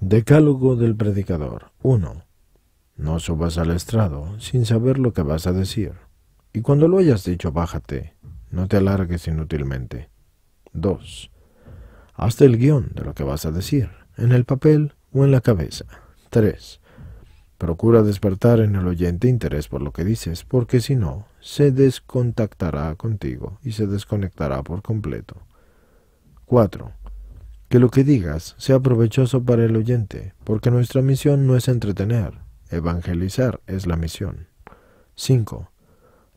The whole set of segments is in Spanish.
Decálogo del predicador. 1. No subas al estrado sin saber lo que vas a decir. Y cuando lo hayas dicho, bájate. No te alargues inútilmente. 2. Hazte el guión de lo que vas a decir, en el papel o en la cabeza. 3. Procura despertar en el oyente interés por lo que dices, porque si no, se descontactará contigo y se desconectará por completo. 4. Que lo que digas sea provechoso para el oyente, porque nuestra misión no es entretener, evangelizar es la misión. 5.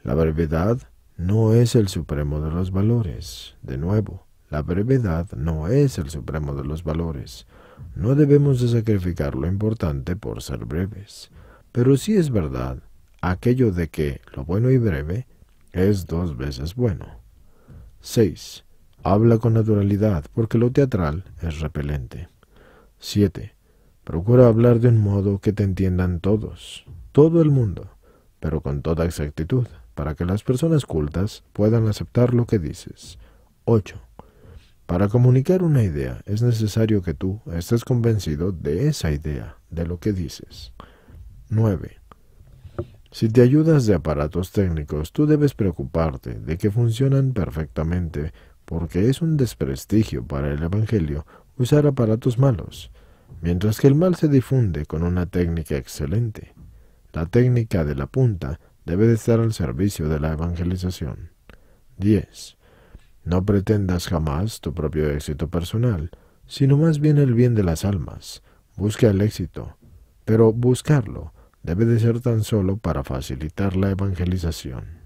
La brevedad no es el supremo de los valores. De nuevo, la brevedad no es el supremo de los valores. No debemos de sacrificar lo importante por ser breves. Pero sí es verdad aquello de que lo bueno y breve es dos veces bueno. 6. Habla con naturalidad, porque lo teatral es repelente. 7. Procura hablar de un modo que te entiendan todos, todo el mundo, pero con toda exactitud, para que las personas cultas puedan aceptar lo que dices. 8. Para comunicar una idea es necesario que tú estés convencido de esa idea, de lo que dices. 9. Si te ayudas de aparatos técnicos, tú debes preocuparte de que funcionan perfectamente porque es un desprestigio para el Evangelio usar aparatos malos, mientras que el mal se difunde con una técnica excelente. La técnica de la punta debe de estar al servicio de la evangelización. 10. No pretendas jamás tu propio éxito personal, sino más bien el bien de las almas. Busca el éxito, pero buscarlo debe de ser tan solo para facilitar la evangelización.